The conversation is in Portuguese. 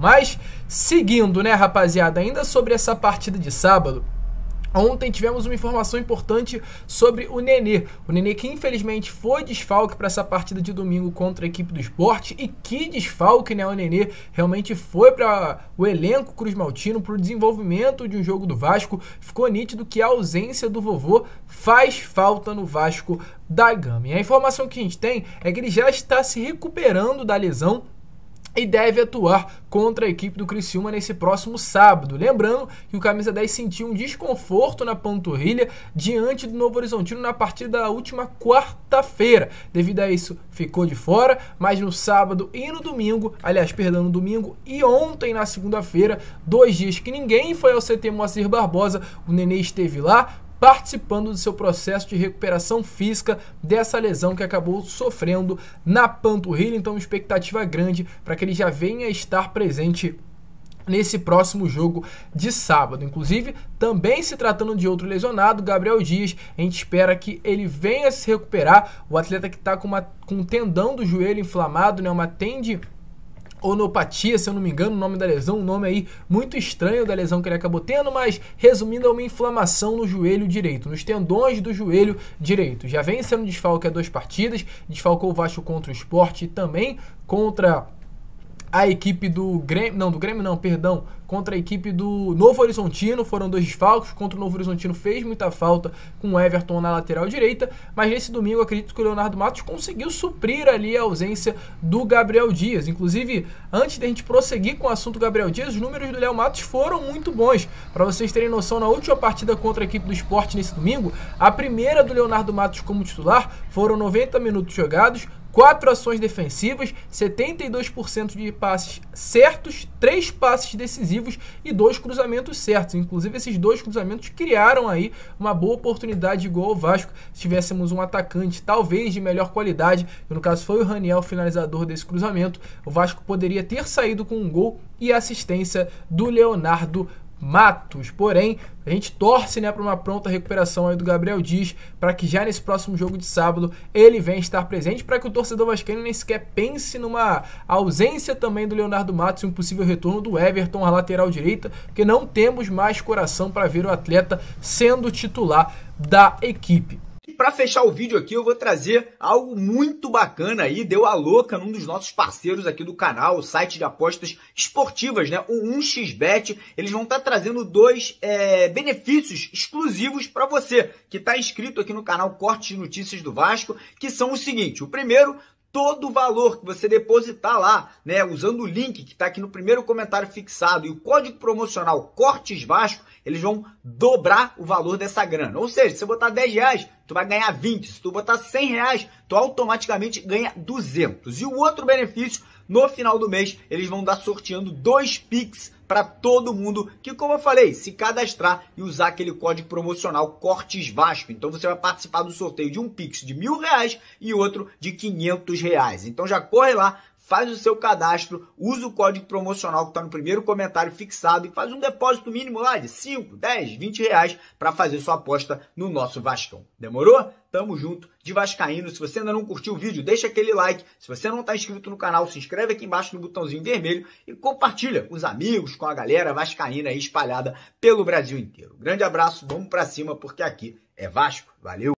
Mas, seguindo, né, rapaziada, ainda sobre essa partida de sábado, Ontem tivemos uma informação importante sobre o Nenê. O Nenê que infelizmente foi desfalque para essa partida de domingo contra a equipe do esporte. E que desfalque, né? O Nenê realmente foi para o elenco Cruz Maltino, para o desenvolvimento de um jogo do Vasco. Ficou nítido que a ausência do vovô faz falta no Vasco da Gama. E a informação que a gente tem é que ele já está se recuperando da lesão e deve atuar contra a equipe do Criciúma nesse próximo sábado. Lembrando que o camisa 10 sentiu um desconforto na panturrilha diante do Novo Horizontino na partida da última quarta-feira. Devido a isso, ficou de fora, mas no sábado e no domingo, aliás, perdão, no domingo e ontem na segunda-feira, dois dias que ninguém foi ao CT Moacir Barbosa, o Nenê esteve lá, participando do seu processo de recuperação física dessa lesão que acabou sofrendo na panturrilha. Então, expectativa grande para que ele já venha estar presente nesse próximo jogo de sábado. Inclusive, também se tratando de outro lesionado, Gabriel Dias, a gente espera que ele venha se recuperar. O atleta que está com, uma, com um tendão do joelho inflamado, né, uma tendinite onopatia, se eu não me engano, o nome da lesão, um nome aí muito estranho da lesão que ele acabou tendo, mas resumindo, é uma inflamação no joelho direito, nos tendões do joelho direito. Já vem sendo desfalque há duas partidas, desfalcou o Vasco contra o esporte e também contra a equipe do Grêmio, não, do Grêmio não, perdão, contra a equipe do Novo Horizontino, foram dois desfalques, contra o Novo Horizontino fez muita falta com o Everton na lateral direita, mas nesse domingo acredito que o Leonardo Matos conseguiu suprir ali a ausência do Gabriel Dias. Inclusive, antes da gente prosseguir com o assunto Gabriel Dias, os números do Léo Matos foram muito bons. Para vocês terem noção, na última partida contra a equipe do esporte nesse domingo, a primeira do Leonardo Matos como titular foram 90 minutos jogados, 4 ações defensivas, 72% de passes certos, 3 passes decisivos e 2 cruzamentos certos. Inclusive, esses dois cruzamentos criaram aí uma boa oportunidade de gol ao Vasco. Se tivéssemos um atacante talvez de melhor qualidade, que no caso foi o Raniel, finalizador desse cruzamento, o Vasco poderia ter saído com um gol e assistência do Leonardo Matos. Porém, a gente torce né, para uma pronta recuperação aí do Gabriel Dias, para que já nesse próximo jogo de sábado ele venha estar presente, para que o torcedor vascaíno nem sequer pense numa ausência também do Leonardo Matos e um possível retorno do Everton à lateral direita, porque não temos mais coração para ver o atleta sendo titular da equipe para fechar o vídeo aqui, eu vou trazer algo muito bacana aí. Deu a louca num dos nossos parceiros aqui do canal, o site de apostas esportivas, né? O 1xBet. Eles vão estar tá trazendo dois é, benefícios exclusivos para você que está inscrito aqui no canal Cortes Notícias do Vasco, que são o seguinte: o primeiro, todo o valor que você depositar lá, né, usando o link que está aqui no primeiro comentário fixado e o código promocional Cortes Vasco, eles vão dobrar o valor dessa grana. Ou seja, se você botar 10 reais, tu vai ganhar 20. Se tu botar 100 reais, tu automaticamente ganha 200. E o outro benefício, no final do mês, eles vão dar sorteando dois Pix para todo mundo que, como eu falei, se cadastrar e usar aquele código promocional Cortes Vasco. Então você vai participar do sorteio de um Pix de mil reais e outro de 500 reais. Então já corre lá, faz o seu cadastro, usa o código promocional que está no primeiro comentário fixado e faz um depósito mínimo lá de 5, 10, 20 reais para fazer sua aposta no nosso Vascão. Demorou? Tamo junto de Vascaíno. Se você ainda não curtiu o vídeo, deixa aquele like. Se você não está inscrito no canal, se inscreve aqui embaixo no botãozinho vermelho e compartilha com os amigos, com a galera vascaína aí espalhada pelo Brasil inteiro. Grande abraço, vamos para cima porque aqui é Vasco. Valeu!